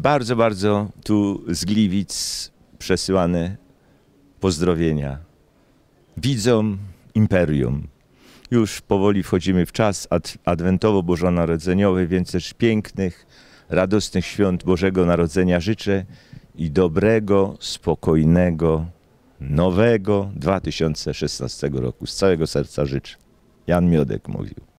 Bardzo, bardzo tu z Gliwic przesyłane pozdrowienia widzom imperium. Już powoli wchodzimy w czas ad adwentowo-bożonarodzeniowy, więc też pięknych, radosnych świąt Bożego Narodzenia życzę i dobrego, spokojnego, nowego 2016 roku. Z całego serca życzę. Jan Miodek mówił.